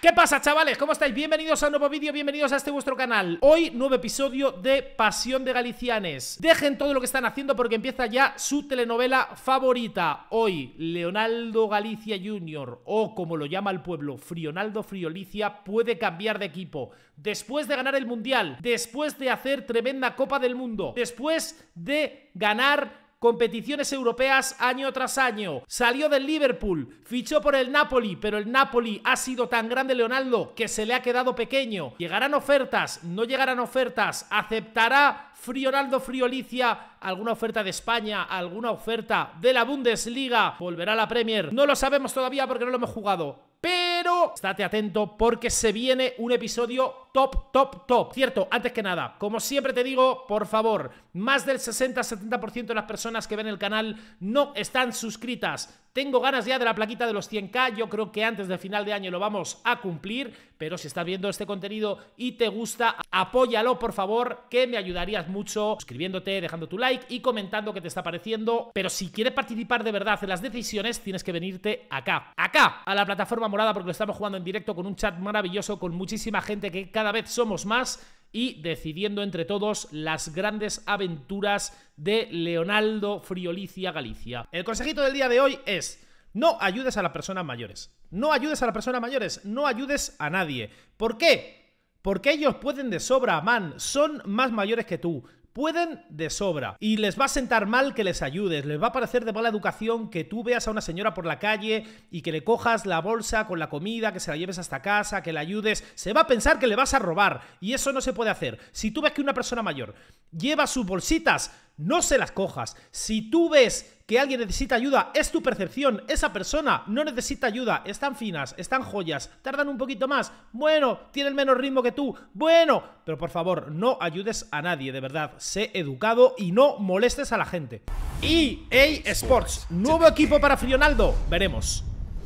¿Qué pasa, chavales? ¿Cómo estáis? Bienvenidos a un nuevo vídeo, bienvenidos a este vuestro canal Hoy, nuevo episodio de Pasión de Galicianes Dejen todo lo que están haciendo porque empieza ya su telenovela favorita Hoy, Leonardo Galicia Jr. o como lo llama el pueblo, Frionaldo Friolicia Puede cambiar de equipo Después de ganar el Mundial Después de hacer tremenda Copa del Mundo Después de ganar competiciones europeas año tras año. Salió del Liverpool, fichó por el Napoli, pero el Napoli ha sido tan grande Leonardo que se le ha quedado pequeño. Llegarán ofertas, no llegarán ofertas, aceptará Frioraldo Friolicia, alguna oferta de España, alguna oferta de la Bundesliga, volverá a la Premier. No lo sabemos todavía porque no lo hemos jugado. Pero estate atento porque se viene un episodio top, top, top. Cierto, antes que nada, como siempre te digo, por favor, más del 60-70% de las personas que ven el canal no están suscritas. Tengo ganas ya de la plaquita de los 100k, yo creo que antes del final de año lo vamos a cumplir, pero si estás viendo este contenido y te gusta, apóyalo por favor, que me ayudarías mucho suscribiéndote, dejando tu like y comentando qué te está pareciendo, pero si quieres participar de verdad en las decisiones, tienes que venirte acá, acá, a la plataforma morada porque lo estamos jugando en directo con un chat maravilloso, con muchísima gente que cada vez somos más y decidiendo entre todos las grandes aventuras de Leonardo Friolicia Galicia. El consejito del día de hoy es... No ayudes a las personas mayores. No ayudes a las personas mayores. No ayudes a nadie. ¿Por qué? Porque ellos pueden de sobra, man. Son más mayores que tú. Pueden de sobra. Y les va a sentar mal que les ayudes, les va a parecer de mala educación que tú veas a una señora por la calle y que le cojas la bolsa con la comida, que se la lleves hasta casa, que la ayudes. Se va a pensar que le vas a robar y eso no se puede hacer. Si tú ves que una persona mayor lleva sus bolsitas, no se las cojas. Si tú ves que alguien necesita ayuda, es tu percepción, esa persona no necesita ayuda, están finas, están joyas, tardan un poquito más, bueno, tienen menos ritmo que tú, bueno, pero por favor, no ayudes a nadie, de verdad, sé educado y no molestes a la gente. EA Sports, nuevo equipo para Frionaldo, veremos.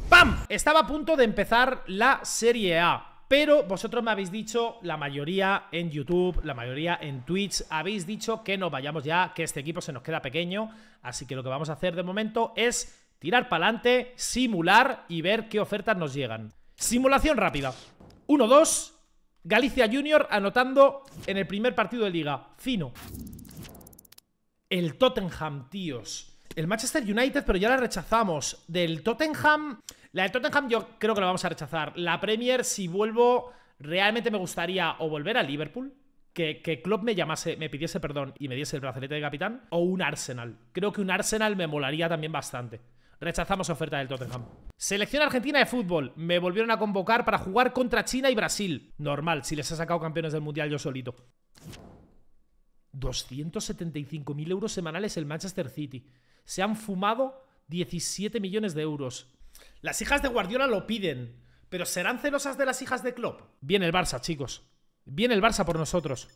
¡Pam! Estaba a punto de empezar la Serie A. Pero vosotros me habéis dicho, la mayoría en YouTube, la mayoría en Twitch, habéis dicho que nos vayamos ya, que este equipo se nos queda pequeño. Así que lo que vamos a hacer de momento es tirar para adelante, simular y ver qué ofertas nos llegan. Simulación rápida. 1-2, Galicia Junior anotando en el primer partido de liga. Fino. El Tottenham, tíos. El Manchester United, pero ya la rechazamos. Del Tottenham... La de Tottenham yo creo que la vamos a rechazar. La Premier, si vuelvo, realmente me gustaría o volver a Liverpool, que, que, Klopp me llamase, me pidiese perdón y me diese el brazalete de capitán, o un Arsenal. Creo que un Arsenal me molaría también bastante. Rechazamos oferta del Tottenham. Selección argentina de fútbol. Me volvieron a convocar para jugar contra China y Brasil. Normal, si les he sacado campeones del Mundial yo solito. 275.000 euros semanales el Manchester City. Se han fumado 17 millones de euros. Las hijas de Guardiola lo piden, pero ¿serán celosas de las hijas de Klopp? Viene el Barça, chicos. Viene el Barça por nosotros.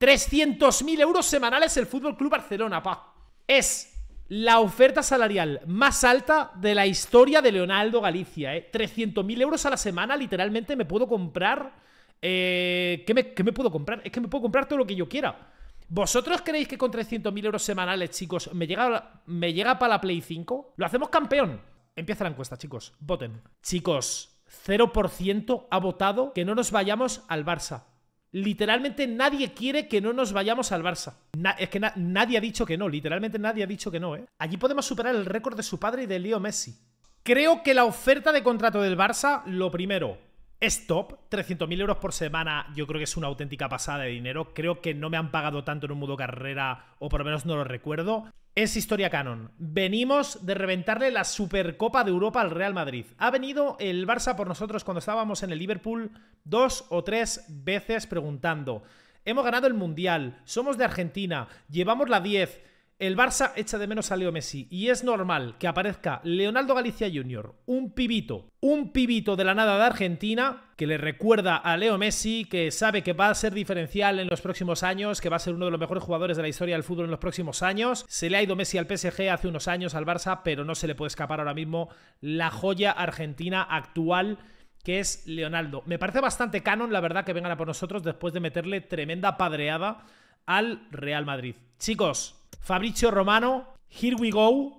300.000 euros semanales el Fútbol Club Barcelona, pa. Es la oferta salarial más alta de la historia de Leonardo Galicia, ¿eh? 300.000 euros a la semana, literalmente me puedo comprar. Eh, ¿qué, me, puedo comprar? Es que me puedo comprar todo lo que yo quiera. ¿Vosotros creéis que con 300.000 euros semanales, chicos, me llega, me llega para la Play 5? Lo hacemos campeón. Empieza la encuesta, chicos. Voten. Chicos, 0% ha votado que no nos vayamos al Barça. Literalmente nadie quiere que no nos vayamos al Barça. es que nadie ha dicho que no, literalmente nadie ha dicho que no, ¿eh? Allí podemos superar el récord de su padre y de Leo Messi. Creo que la oferta de contrato del Barça, lo primero, Stop, 300.000 euros por semana yo creo que es una auténtica pasada de dinero, creo que no me han pagado tanto en un mudo carrera, o por lo menos no lo recuerdo. Es historia canon, venimos de reventarle la Supercopa de Europa al Real Madrid. Ha venido el Barça por nosotros cuando estábamos en el Liverpool dos o tres veces preguntando, hemos ganado el Mundial, somos de Argentina, llevamos la 10 el Barça echa de menos a Leo Messi y es normal que aparezca Leonardo Galicia Jr., un pibito, un pibito de la nada de Argentina, que le recuerda a Leo Messi, que sabe que va a ser diferencial en los próximos años, que va a ser uno de los mejores jugadores de la historia del fútbol en los próximos años. Se le ha ido Messi al PSG hace unos años al Barça, pero no se le puede escapar ahora mismo la joya argentina actual que es Leonardo. Me parece bastante canon, la verdad, que vengan a por nosotros después de meterle tremenda padreada al Real Madrid. Chicos, Fabricio Romano, Here We Go,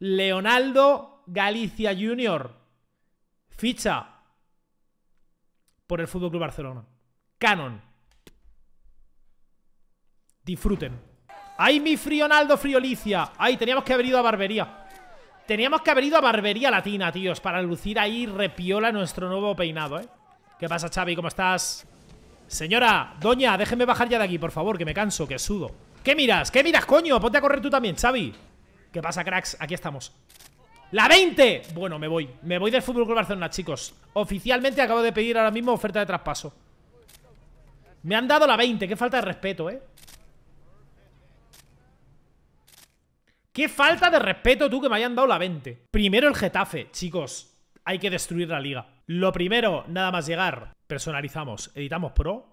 Leonardo Galicia Jr. Ficha por el Fútbol Club Barcelona. Canon. Disfruten. ¡Ay, mi Frionaldo Friolicia! ¡Ay, teníamos que haber ido a Barbería! Teníamos que haber ido a Barbería Latina, tíos, para lucir ahí repiola nuestro nuevo peinado, ¿eh? ¿Qué pasa, Xavi? ¿Cómo estás? Señora, doña, déjenme bajar ya de aquí, por favor, que me canso, que sudo. ¿Qué miras? ¿Qué miras, coño? Ponte a correr tú también, Xavi. ¿Qué pasa, cracks? Aquí estamos. ¡La 20! Bueno, me voy. Me voy del Fútbol Club Barcelona, chicos. Oficialmente acabo de pedir ahora mismo oferta de traspaso. Me han dado la 20. Qué falta de respeto, ¿eh? Qué falta de respeto tú que me hayan dado la 20. Primero el Getafe, chicos. Hay que destruir la liga. Lo primero, nada más llegar. Personalizamos. Editamos Pro.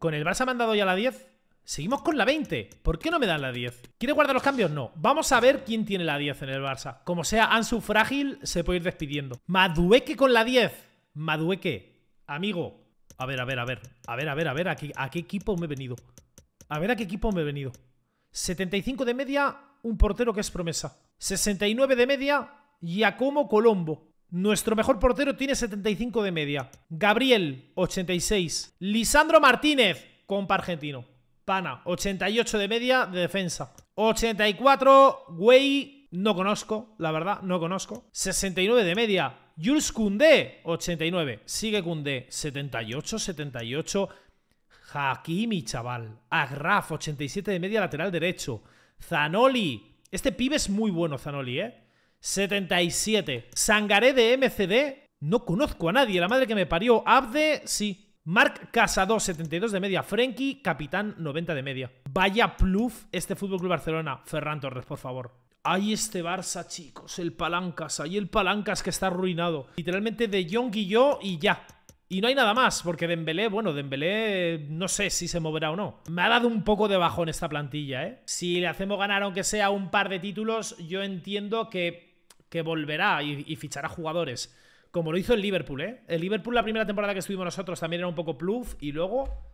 Con el Barça me han dado ya la 10. Seguimos con la 20. ¿Por qué no me dan la 10? ¿Quiere guardar los cambios? No. Vamos a ver quién tiene la 10 en el Barça. Como sea, Ansu Frágil se puede ir despidiendo. Madueque con la 10. Madueque, amigo. A ver, a ver, a ver. A ver, a ver, a ver. ¿A qué, a qué equipo me he venido? A ver a qué equipo me he venido. 75 de media, un portero que es promesa. 69 de media, Giacomo Colombo. Nuestro mejor portero tiene 75 de media. Gabriel, 86. Lisandro Martínez, compa argentino. Pana, 88 de media de defensa. 84, Güey, no conozco, la verdad, no conozco. 69 de media. Jules Koundé, 89. Sigue Koundé, 78, 78. Hakimi, chaval. Agraf, 87 de media lateral derecho. Zanoli. Este pibe es muy bueno, Zanoli, ¿eh? 77. Sangaré de MCD. No conozco a nadie, la madre que me parió. Abde, sí. Mark Casado, 72 de media. Frenkie, capitán, 90 de media. Vaya pluf este Fútbol Club Barcelona. Ferran Torres, por favor. Ay, este Barça, chicos. El Palancas. Ahí el Palancas que está arruinado. Literalmente de Jong y yo y ya. Y no hay nada más, porque Dembélé, bueno, Dembélé no sé si se moverá o no. Me ha dado un poco de en esta plantilla, ¿eh? Si le hacemos ganar aunque sea un par de títulos, yo entiendo que, que volverá y fichará jugadores como lo hizo el Liverpool, ¿eh? El Liverpool la primera temporada que estuvimos nosotros también era un poco pluf y luego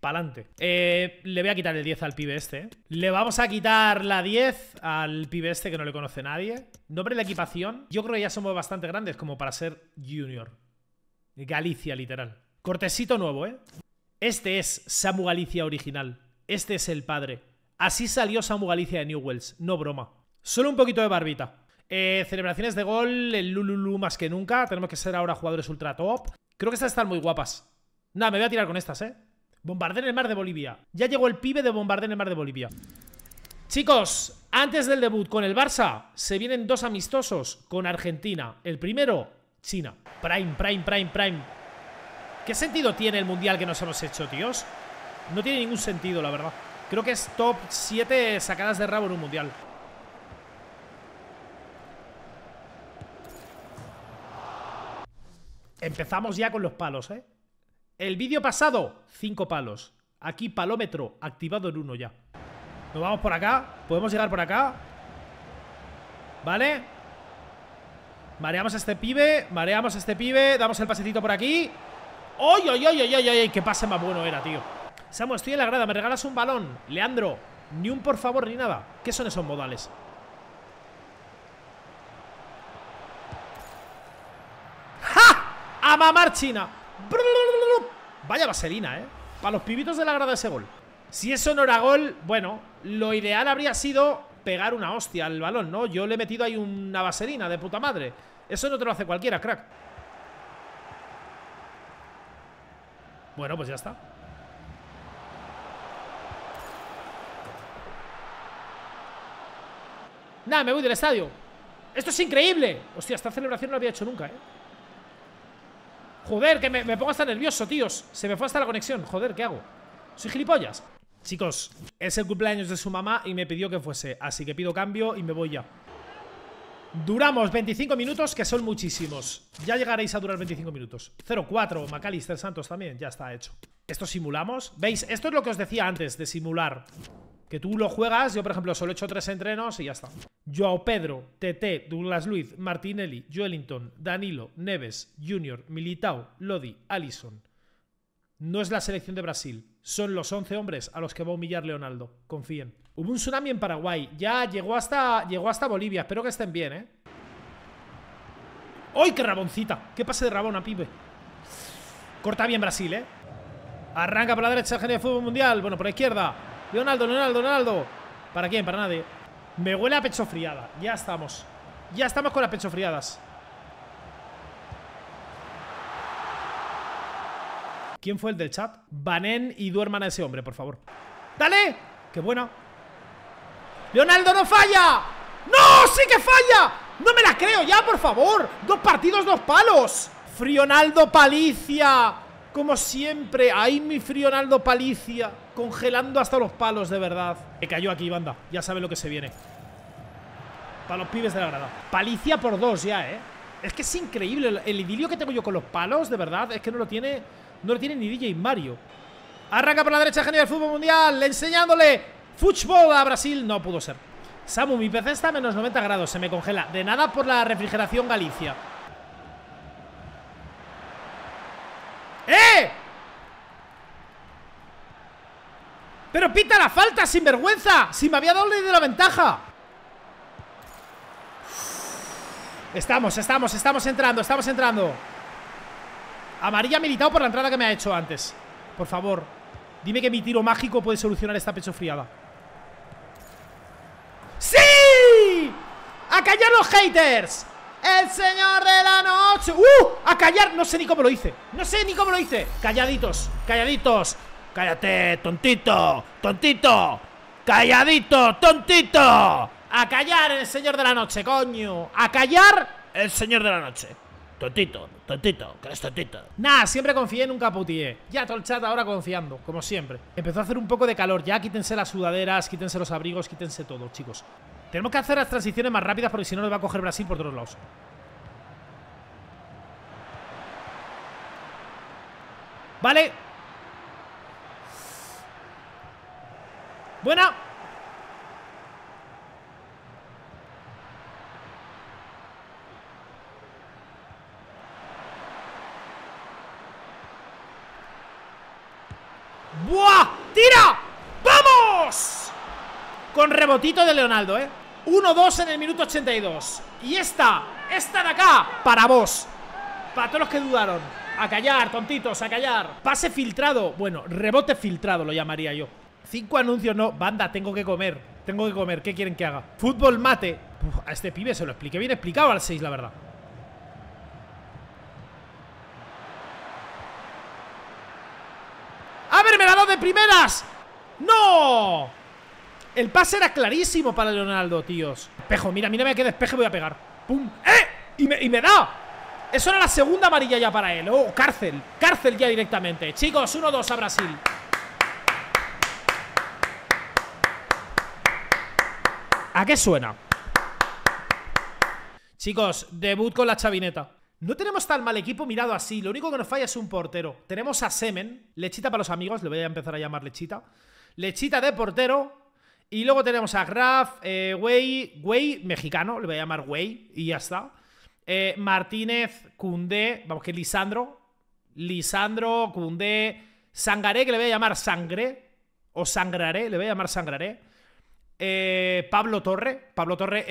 pa'lante. Eh, le voy a quitar el 10 al pibe este. ¿eh? Le vamos a quitar la 10 al pibe este que no le conoce nadie. Nombre de la equipación. Yo creo que ya somos bastante grandes como para ser junior. Galicia, literal. Cortesito nuevo, ¿eh? Este es Samu Galicia original. Este es el padre. Así salió Samu Galicia de New Wells. No broma. Solo un poquito de barbita. Eh, celebraciones de gol, el Lululu más que nunca. Tenemos que ser ahora jugadores ultra top. Creo que estas están muy guapas. Nada, me voy a tirar con estas, ¿eh? Bombardear el mar de Bolivia. Ya llegó el pibe de bombardear el mar de Bolivia. Chicos, antes del debut con el Barça, se vienen dos amistosos con Argentina. El primero, China. Prime, prime, prime, prime. ¿Qué sentido tiene el mundial que nos hemos hecho, tíos? No tiene ningún sentido, la verdad. Creo que es top 7 sacadas de rabo en un mundial. Empezamos ya con los palos, ¿eh? El vídeo pasado, cinco palos. Aquí palómetro, activado en uno ya. Nos vamos por acá. Podemos llegar por acá. Vale. Mareamos a este pibe. Mareamos a este pibe. Damos el pasecito por aquí. ¡Ay, ay, ay, ay, ay, ay! ¡Qué pase más bueno era, tío! Samu, estoy en la grada. ¿Me regalas un balón? Leandro, ni un por favor ni nada. ¿Qué son esos modales? a mamar China. Vaya vaselina, ¿eh? Para los pibitos de la grada ese gol. Si eso no era gol, bueno, lo ideal habría sido pegar una hostia al balón, ¿no? Yo le he metido ahí una vaselina de puta madre. Eso no te lo hace cualquiera, crack. Bueno, pues ya está. Nada, me voy del estadio. Esto es increíble. Hostia, esta celebración no la había hecho nunca, ¿eh? Joder, que me, pongo hasta nervioso, tíos Se me fue hasta la conexión, joder, ¿qué hago? ¿Soy gilipollas? Chicos, es el cumpleaños de su mamá y me pidió que fuese Así que pido cambio y me voy ya Duramos 25 minutos, que son muchísimos Ya llegaréis a durar 25 minutos 0-4, Macalister Santos también, ya está hecho Esto simulamos ¿Veis? Esto es lo que os decía antes de simular que tú lo juegas, yo por ejemplo solo he hecho tres entrenos y ya está. Joao Pedro, TT, Douglas Luiz, Martinelli, Joelinton, Danilo, Neves, Junior, Militao, Lodi, Allison. No es la selección de Brasil, son los 11 hombres a los que va a humillar Leonardo. Confíen. Hubo un tsunami en Paraguay, ya llegó hasta, llegó hasta Bolivia, espero que estén bien, ¿eh? ¡Uy, qué raboncita! ¡Qué pase de rabona, pibe! Corta bien Brasil, ¿eh? Arranca por la derecha el genio de fútbol mundial. Bueno, por la izquierda. Leonardo, Leonardo, Leonardo. ¿Para quién? Para nadie. Me huele a pecho friada. Ya estamos. Ya estamos con las pecho friadas. ¿Quién fue el del chat? Banen y duerman a ese hombre, por favor. ¡Dale! ¡Qué buena! ¡Leonardo no falla! ¡No! ¡Sí que falla! ¡No me la creo ya, por favor! ¡Dos partidos, dos palos! ¡Frionaldo Palicia! Como siempre, ahí mi Naldo Palicia, congelando hasta los palos, de verdad. Que cayó aquí, banda. Ya sabe lo que se viene. Para los pibes de la grada. Palicia por dos ya, ¿eh? Es que es increíble el, idilio que tengo yo con los palos, de verdad. Es que no lo tiene, no lo tiene ni DJ Mario. Arranca por la derecha, genial del fútbol mundial. Enseñándole fútbol a Brasil. No pudo ser. Samu, mi PC está a menos 90 grados. Se me congela. De nada por la refrigeración Galicia. Pita la falta, sinvergüenza! ¡Si me había dado de la ventaja! Estamos, estamos, estamos entrando, estamos entrando. Amarilla militado por la entrada que me ha hecho antes. Por favor, dime que mi tiro mágico puede solucionar esta pechofriada. ¡Sí! ¡A callar los haters! ¡El señor de la noche! ¡Uh! ¡A callar! No sé ni cómo lo hice. No sé ni cómo lo hice. Calladitos, calladitos. Cállate, tontito, tontito. Calladito, tontito. A callar el señor de la noche, coño. A callar el señor de la noche. Tontito, tontito, que eres tontito. Nah, siempre confié, en un putié. Ya todo el chat ahora confiando, como siempre. Empezó a hacer un poco de calor, ya quítense las sudaderas, quítense los abrigos, quítense todo, chicos. Tenemos que hacer las transiciones más rápidas porque si no nos va a coger Brasil por todos lados. Vale, Buena. ¡Buah! ¡Tira! ¡Vamos! Con rebotito de Leonardo, ¿eh? 1-2 en el minuto 82. Y esta, esta de acá, para vos. Para todos los que dudaron. A callar, tontitos, a callar. Pase filtrado. Bueno, rebote filtrado lo llamaría yo. Cinco anuncios, no. Banda, tengo que comer. Tengo que comer. ¿Qué quieren que haga? Fútbol mate. a este pibe se lo expliqué bien explicado al 6, la verdad. ¡A ver, me la de primeras! ¡No! El pase era clarísimo para Leonardo, tíos. Espejo, mira, mírame qué despeje voy a pegar. ¡Pum! ¡Eh! ¡Y me, y me da! Eso era la segunda amarilla ya para él. ¡Oh, cárcel! ¡Cárcel ya directamente! Chicos, 1-2 a Brasil. ¿A qué suena? Chicos, debut con la chavineta. No tenemos tan mal equipo mirado así. Lo único que nos falla es un portero. Tenemos a Semen, lechita para los amigos, le voy a empezar a llamar lechita. Lechita de portero. Y luego tenemos a Graf, eh, Wey, mexicano, le voy a llamar Wey, y ya está. Eh, Martínez, Cundé, vamos que Lisandro. Lisandro, Cundé, Sangaré, que le voy a llamar Sangre. O Sangraré, le voy a llamar Sangraré. Eh, Pablo Torre. Pablo Torre,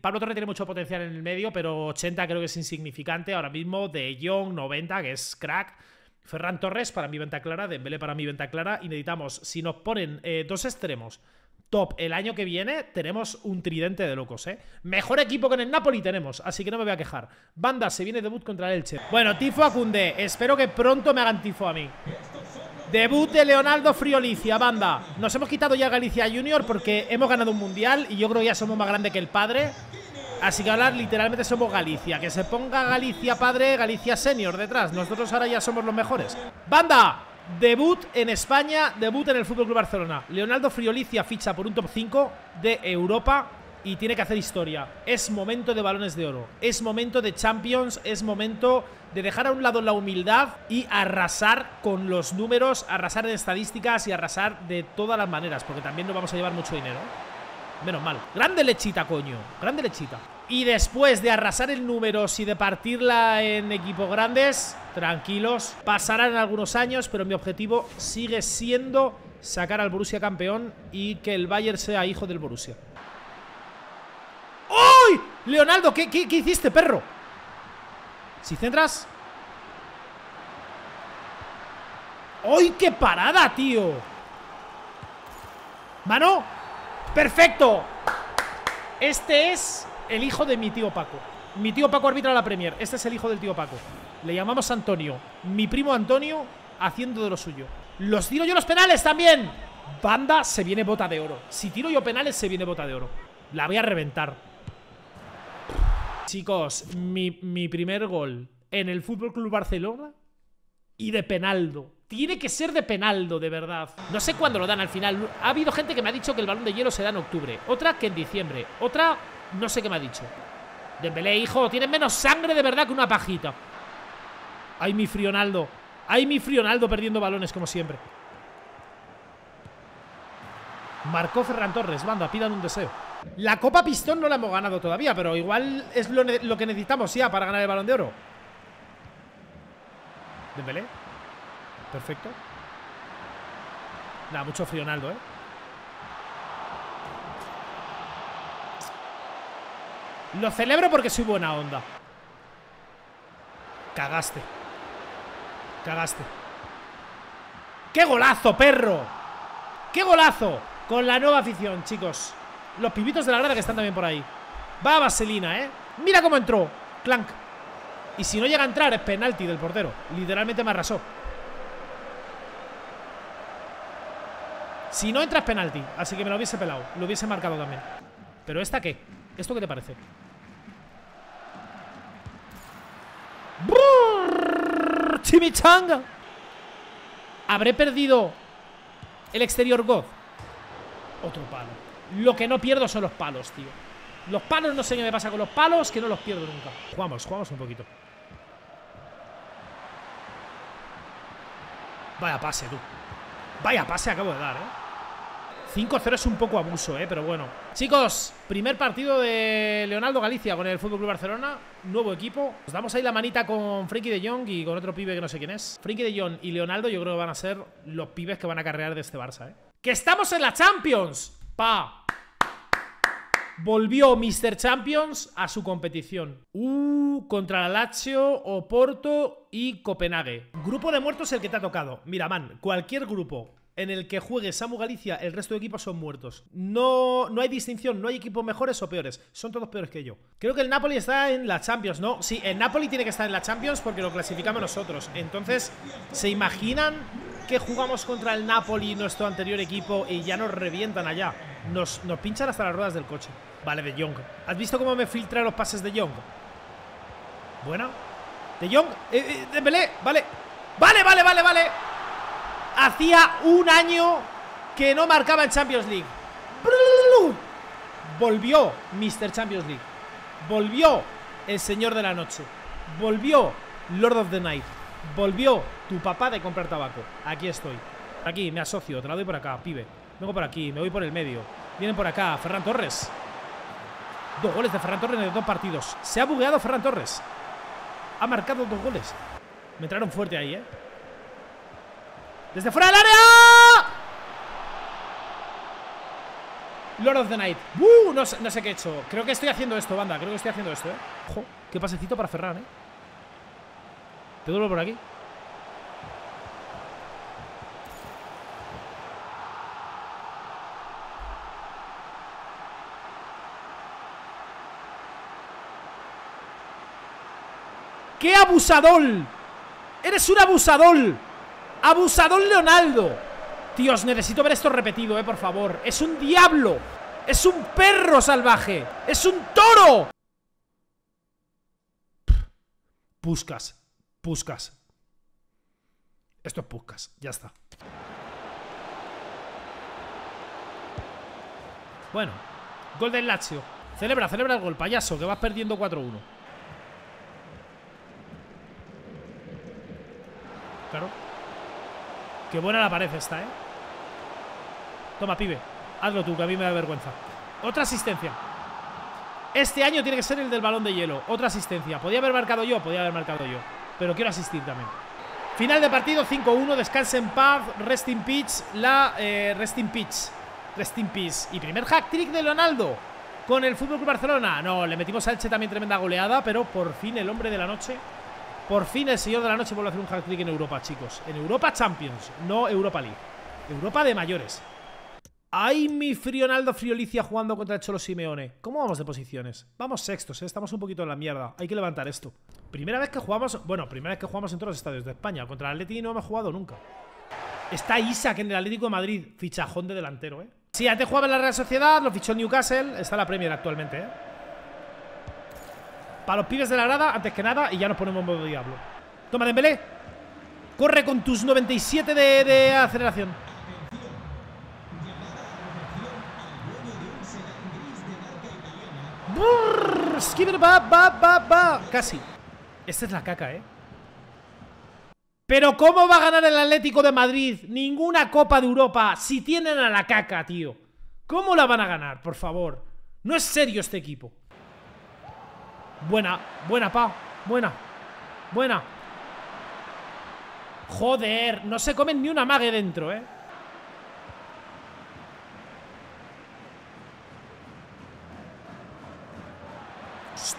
Pablo Torre tiene mucho potencial en el medio, pero 80 creo que es insignificante. Ahora mismo De Jong, 90, que es crack. Ferran Torres para mi venta clara, Dembélé para mi venta clara. Y necesitamos, si nos ponen eh, dos extremos top el año que viene, tenemos un tridente de locos, ¿eh? Mejor equipo que en el Napoli tenemos, así que no me voy a quejar. Banda, se viene debut contra el Elche. Bueno, tifo a Espero que pronto me hagan tifo a mí. Debut de Leonardo Friolicia, banda. Nos hemos quitado ya Galicia Junior porque hemos ganado un mundial y yo creo que ya somos más grandes que el padre. Así que ahora literalmente somos Galicia. Que se ponga Galicia padre, Galicia senior detrás. Nosotros ahora ya somos los mejores. ¡Banda! Debut en España, debut en el FC Club Barcelona. Leonardo Friolicia ficha por un top 5 de Europa y tiene que hacer historia. Es momento de balones de oro, es momento de Champions, es momento de dejar a un lado la humildad y arrasar con los números, arrasar en estadísticas y arrasar de todas las maneras, porque también nos vamos a llevar mucho dinero. Menos mal. Grande lechita, coño. Grande lechita. Y después de arrasar el número y de partirla en equipos grandes, tranquilos, pasarán algunos años, pero mi objetivo sigue siendo sacar al Borussia campeón y que el Bayern sea hijo del Borussia. ¡Uy! Leonardo, ¿qué, hiciste, perro? Si centras... ¡Uy, qué parada, tío! ¡Mano! ¡Perfecto! Este es el hijo de mi tío Paco. Mi tío Paco arbitra la Premier. Este es el hijo del tío Paco. Le llamamos Antonio. Mi primo Antonio haciendo de lo suyo. Los tiro yo los penales también. Banda se viene bota de oro. Si tiro yo penales se viene bota de oro. La voy a reventar. Chicos, mi, primer gol en el Fútbol Club Barcelona y de penaldo. Tiene que ser de penaldo, de verdad. No sé cuándo lo dan al final. Ha habido gente que me ha dicho que el balón de hielo se da en octubre. Otra que en diciembre. Otra, no sé qué me ha dicho. Dembélé, hijo, tiene menos sangre de verdad que una pajita. Ay, mi Frionaldo. Ay, mi Frionaldo perdiendo balones, como siempre. Marcó Ferran Torres. Banda, pidan un deseo. La Copa Pistón no la hemos ganado todavía, pero igual es lo, que necesitamos ya para ganar el Balón de Oro. Dembélé. Perfecto. Nada, mucho frío Naldo, ¿eh? Lo celebro porque soy buena onda. Cagaste. Cagaste. ¡Qué golazo, perro! ¡Qué golazo! Con la nueva afición, chicos. Los pibitos de la grada que están también por ahí. Va Vaselina, ¿eh? Mira cómo entró. Clank. Y si no llega a entrar, es penalti del portero. Literalmente me arrasó. Si no entra, es penalti. Así que me lo hubiese pelado. Lo hubiese marcado también. Pero ¿esta qué? ¿Esto qué te parece? ¡Chimichanga! Habré perdido el exterior God. Otro palo. Lo que no pierdo son los palos, tío. Los palos, no sé qué me pasa con los palos, que no los pierdo nunca. Jugamos, jugamos un poquito. Vaya pase, tú. Vaya pase acabo de dar, ¿eh? 5-0 es un poco abuso, ¿eh? Pero bueno. Chicos, primer partido de Leonardo Galicia con el FC Barcelona. Nuevo equipo. Nos damos ahí la manita con Frenkie de Jong y con otro pibe que no sé quién es. Frenkie de Jong y Leonardo yo creo que van a ser los pibes que van a carrear de este Barça, ¿eh? ¡Que estamos en la Champions! Volvió Mr. Champions a su competición. Uh, contra la Lazio, Oporto y Copenhague. Grupo de muertos el que te ha tocado. Mira, man, cualquier grupo en el que juegue Samu Galicia, el resto de equipos son muertos. No, no hay distinción, no hay equipos mejores o peores. Son todos peores que yo. Creo que el Napoli está en la Champions, ¿no? Sí, el Napoli tiene que estar en la Champions porque lo clasificamos nosotros. Entonces, ¿se imaginan que jugamos contra el Napoli, nuestro anterior equipo, y ya nos revientan allá. Nos, pinchan hasta las ruedas del coche. Vale, De Jong. ¿Has visto cómo me filtra los pases De Jong? Bueno De Jong. Eh, eh, de Belé. Vale. Vale, vale, vale, vale. Hacía un año que no marcaba en Champions League. Volvió Mr. Champions League. Volvió el Señor de la Noche. Volvió Lord of the Night. Volvió tu papá de comprar tabaco. Aquí estoy. Aquí, me asocio. Te la doy por acá, pibe. Vengo por aquí, me voy por el medio. Vienen por acá, Ferran Torres. Dos goles de Ferran Torres en dos partidos. Se ha bugueado Ferran Torres. Ha marcado dos goles. Me entraron fuerte ahí, ¿eh? Desde fuera del área. Lord of the Night. ¡Uh! No, sé qué he hecho. Creo que estoy haciendo esto, banda. Creo que estoy haciendo esto, ¿eh? Ojo, qué pasecito para Ferran, ¿eh? Te duelo por aquí. ¡Qué abusador! ¡Eres un abusador! ¡Abusador Leonardo! Dios, necesito ver esto repetido, eh, por favor. ¡Es un diablo! ¡Es un perro salvaje! ¡Es un toro! Buscas... Puscas. Esto es Puscas, ya está. Bueno, gol del Lazio. Celebra, celebra el gol, payaso, que vas perdiendo 4-1. Claro. Qué buena la pared esta, ¿eh? Toma, pibe. Hazlo tú, que a mí me da vergüenza. Otra asistencia. Este año tiene que ser el del balón de hielo. Otra asistencia. Podía haber marcado yo, podía haber marcado yo pero quiero asistir también. Final de partido 5-1, descanse en paz, resting pitch la eh, rest in peace, Y primer hack trick de Leonardo con el Fútbol Barcelona. No, le metimos a Elche también tremenda goleada, pero por fin el hombre de la noche, por fin el señor de la noche vuelve a hacer un hack trick en Europa, chicos. En Europa Champions, no Europa League. Europa de mayores. ¡Ay, mi Frionaldo Friolicia jugando contra el Cholo Simeone! ¿Cómo vamos de posiciones? Vamos sextos, ¿eh? estamos un poquito en la mierda. Hay que levantar esto. Primera vez que jugamos... Bueno, primera vez que jugamos en todos los estadios de España. Contra el Atleti no me he jugado nunca. Está Isaac en el Atlético de Madrid. Fichajón de delantero, ¿eh? Sí, antes jugaba en la Real Sociedad, lo fichó Newcastle. Está la Premier actualmente, ¿eh? Para los pibes de la grada, antes que nada, y ya nos ponemos en modo diablo. Toma, Dembélé. Corre con tus 97 de aceleración. Casi. Esta es la caca, ¿eh? Pero ¿cómo va a ganar el Atlético de Madrid ninguna Copa de Europa si tienen a la caca, tío? ¿Cómo la van a ganar, por favor? No es serio este equipo. Buena, buena, pa. Buena. Buena. Joder, no se comen ni una mague dentro, ¿eh?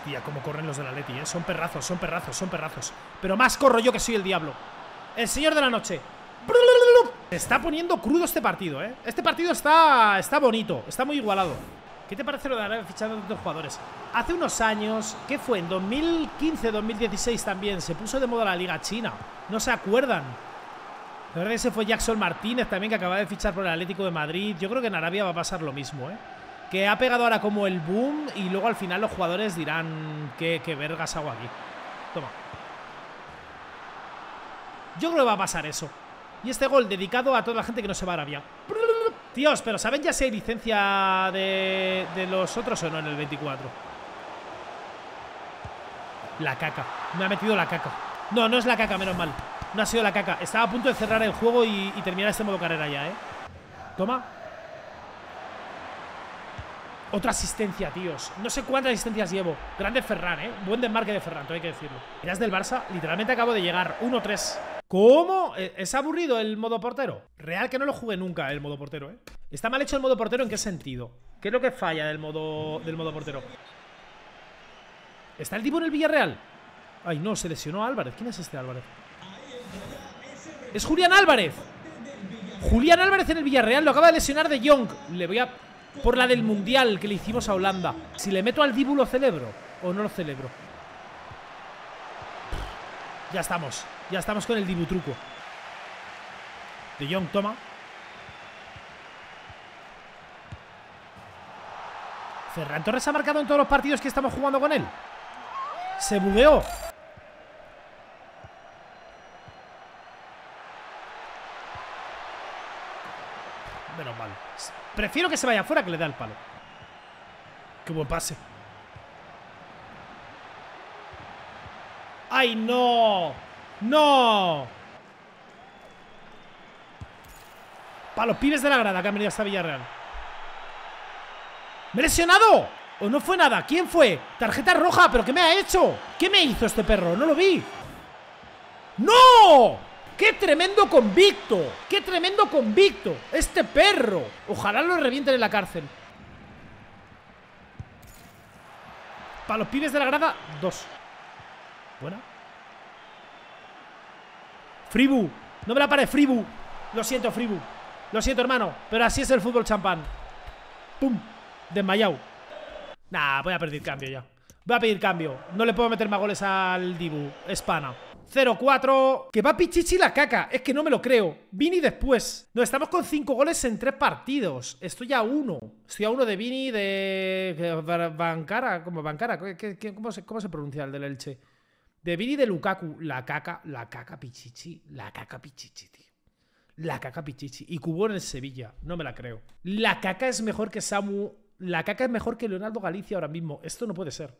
Hostia, cómo corren los del Leti, ¿eh? Son perrazos, son perrazos, son perrazos. Pero más corro yo que soy el diablo. El señor de la noche. Se está poniendo crudo este partido, ¿eh? Este partido está, está bonito, está muy igualado. ¿Qué te parece lo de fichando fichando tantos jugadores? Hace unos años, ¿qué fue? En 2015-2016 también se puso de moda la Liga China. No se acuerdan. La verdad que fue Jackson Martínez también, que acaba de fichar por el Atlético de Madrid. Yo creo que en Arabia va a pasar lo mismo, ¿eh? que ha pegado ahora como el boom y luego al final los jugadores dirán qué, qué vergas hago aquí. Toma. Yo creo que va a pasar eso. Y este gol dedicado a toda la gente que no se va a Arabia. Tíos, pero ¿saben ya si hay licencia de, de los otros o no en el 24? La caca. Me ha metido la caca. No, no es la caca, menos mal. No ha sido la caca. Estaba a punto de cerrar el juego y, y terminar este modo carrera ya, ¿eh? Toma. Otra asistencia, tíos. No sé cuántas asistencias llevo. Grande Ferran, ¿eh? Buen desmarque de Ferran, todo hay que decirlo. ¿Eras del Barça, literalmente acabo de llegar. 1-3. ¿Cómo? ¿E-, ¿Es aburrido el modo portero? Real que no lo jugué nunca el modo portero, ¿eh? ¿Está mal hecho el modo portero en qué sentido? ¿Qué es lo que falla del modo, del modo portero? ¿Está el tipo en el Villarreal? Ay, no, se lesionó Álvarez. ¿Quién es este Álvarez? ¡Es Julián Álvarez! Julián Álvarez en el Villarreal lo acaba de lesionar de Young. Le voy a por la del Mundial que le hicimos a Holanda. Si le meto al Dibu lo celebro o no lo celebro. Ya estamos. Ya estamos con el Dibu truco. De Jong toma. Ferran Torres ha marcado en todos los partidos que estamos jugando con él. Se bugueó. Prefiero que se vaya afuera que le dé el palo. Qué buen pase. ¡Ay, no! ¡No! Para los pibes de la grada que han venido esta Villarreal. ¡Me lesionado! ¿O no fue nada? ¿Quién fue? Tarjeta roja, ¿pero qué me ha hecho? ¿Qué me hizo este perro? No lo vi. ¡No! ¡Qué tremendo convicto! ¡Qué tremendo convicto! ¡Este perro! Ojalá lo revienten en la cárcel. Para los pibes de la grada, dos. Buena. Fribu. No me la pare, Fribu. Lo siento, Fribu. Lo siento, hermano. Pero así es el fútbol champán. ¡Pum! Desmayado. Nah, voy a pedir cambio ya. Voy a pedir cambio. No le puedo meter más goles al Dibu. Espana. 0-4. Que va Pichichi la caca. Es que no me lo creo. Vini después. No, estamos con 5 goles en 3 partidos. Estoy a 1. Estoy a 1 de Vini, de Bancara. ¿Cómo, Bancara? ¿Cómo se, ¿Cómo se pronuncia el del Elche? De Vini de Lukaku. La caca, la caca Pichichi. La caca Pichichi, La caca Pichichi. Y Cubón en Sevilla. No me la creo. La caca es mejor que Samu. La caca es mejor que Leonardo Galicia ahora mismo. Esto no puede ser.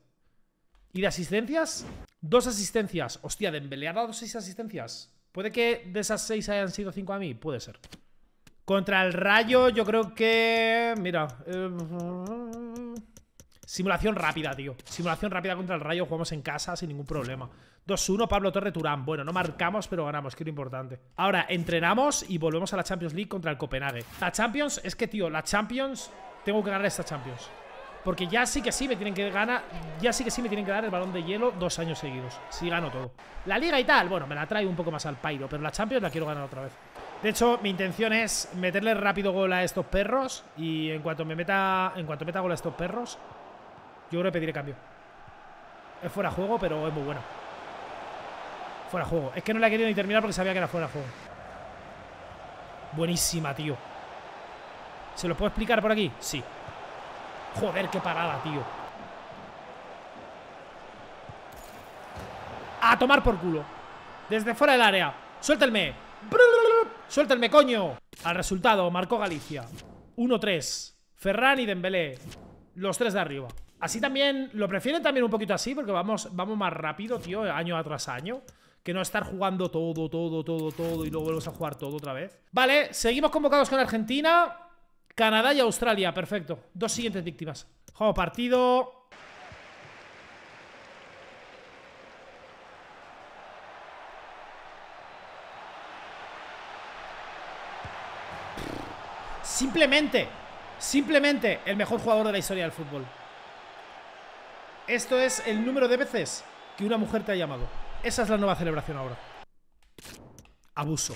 Y de asistencias, dos asistencias. Hostia, de ha dado seis asistencias. ¿Puede que de esas seis hayan sido cinco a mí? Puede ser. Contra el Rayo, yo creo que... Mira... Eh, simulación rápida, tío. Simulación rápida contra el Rayo. Jugamos en casa sin ningún problema. 2-1, Pablo Torre Turán. Bueno, no marcamos, pero ganamos, que es lo importante. Ahora, entrenamos y volvemos a la Champions League contra el Copenhague. La Champions, es que, tío, la Champions... Tengo que ganar esta Champions. Porque ya sí que sí me tienen que ganar. Ya sí que sí me tienen que dar el balón de hielo dos años seguidos. Si gano todo. La liga y tal, bueno, me la trae un poco más al pairo. Pero la Champions la quiero ganar otra vez. De hecho, mi intención es meterle rápido gol a estos perros. Y en cuanto me meta. En cuanto meta gol a estos perros. Yo creo que pediré cambio. Es fuera juego, pero es muy bueno. Fuera juego. Es que no le he querido ni terminar porque sabía que era fuera juego. Buenísima, tío. ¿Se los puedo explicar por aquí? Sí. Joder, qué parada, tío. A tomar por culo. Desde fuera del área. ¡Suéltelme! ¡Suéltelme, coño. Al resultado, marcó Galicia. 1-3. Ferran y Dembélé. Los tres de arriba. Así también, lo prefieren también un poquito así, porque vamos, vamos más rápido, tío, año tras año. Que no estar jugando todo, todo, todo, todo, y luego vuelves a jugar todo otra vez. Vale, seguimos convocados con Argentina. Canadá y Australia, perfecto. Dos siguientes víctimas. Juego partido. Simplemente, simplemente el mejor jugador de la historia del fútbol. Esto es el número de veces que una mujer te ha llamado. Esa es la nueva celebración ahora. Abuso.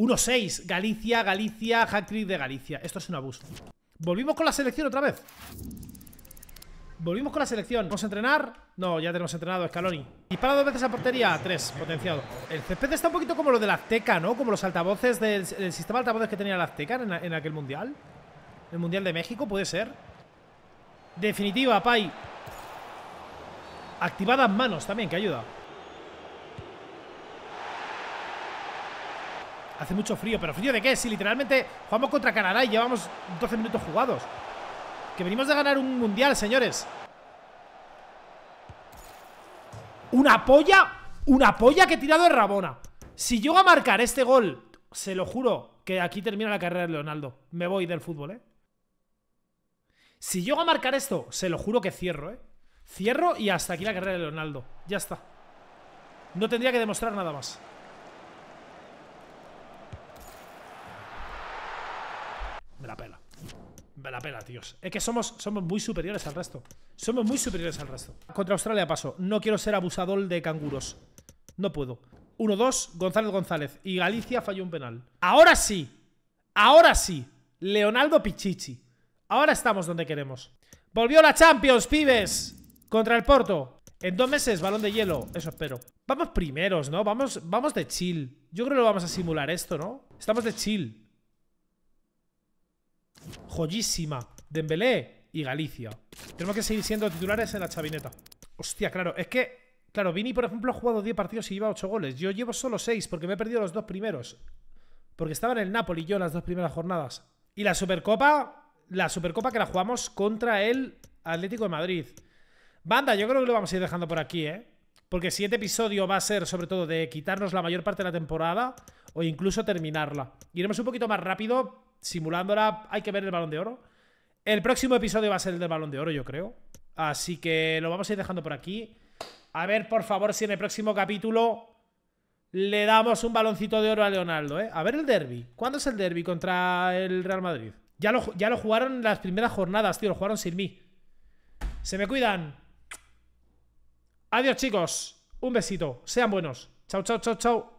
1-6. Galicia, Galicia, hat-trick de Galicia. Esto es un abuso. Volvimos con la selección otra vez. Volvimos con la selección. ¿Vamos a entrenar? No, ya tenemos entrenado, Scaloni. Dispara dos veces a portería, tres, potenciado. El césped está un poquito como lo de la Azteca, ¿no? Como los altavoces del, sistema de altavoces que tenía la Azteca en, en, aquel mundial. El mundial de México, puede ser. Definitiva, Pai. Activadas manos también, que ayuda. Hace mucho frío, pero ¿frío de qué? Si literalmente jugamos contra Canadá y llevamos 12 minutos jugados. Que venimos de ganar un mundial, señores. Una polla, una polla que he tirado de Rabona. Si llego a marcar este gol, se lo juro que aquí termina la carrera de Leonardo. Me voy del fútbol, ¿eh? Si llego a marcar esto, se lo juro que cierro, ¿eh? Cierro y hasta aquí la carrera de Leonardo. Ya está. No tendría que demostrar nada más. Me la pela. Me la pela, tíos. Es que somos, somos muy superiores al resto. Somos muy superiores al resto. Contra Australia paso. No quiero ser abusador de canguros. No puedo. 1-2, González González. Y Galicia falló un penal. Ahora sí. Ahora sí. Leonardo Pichichi. Ahora estamos donde queremos. Volvió la Champions, pibes. Contra el Porto. En dos meses, balón de hielo. Eso espero. Vamos primeros, ¿no? Vamos, vamos de chill. Yo creo que lo vamos a simular esto, ¿no? Estamos de chill. Joyísima. Dembélé y Galicia. Tenemos que seguir siendo titulares en la chavineta. Hostia, claro, es que... Claro, Vini, por ejemplo, ha jugado 10 partidos y lleva 8 goles. Yo llevo solo 6 porque me he perdido los dos primeros. Porque estaba en el Napoli yo las dos primeras jornadas. Y la Supercopa... La Supercopa que la jugamos contra el Atlético de Madrid. Banda, yo creo que lo vamos a ir dejando por aquí, ¿eh? Porque el siguiente episodio va a ser sobre todo de quitarnos la mayor parte de la temporada o incluso terminarla. Iremos un poquito más rápido simulándola, hay que ver el balón de oro. El próximo episodio va a ser el del balón de oro, yo creo. Así que lo vamos a ir dejando por aquí. A ver, por favor, si en el próximo capítulo le damos un baloncito de oro a Leonardo, ¿eh? A ver el derby. ¿Cuándo es el derby contra el Real Madrid? Ya lo, ya lo jugaron las primeras jornadas, tío. Lo jugaron sin mí. Se me cuidan. Adiós, chicos. Un besito. Sean buenos. Chao, chao, chao, chao.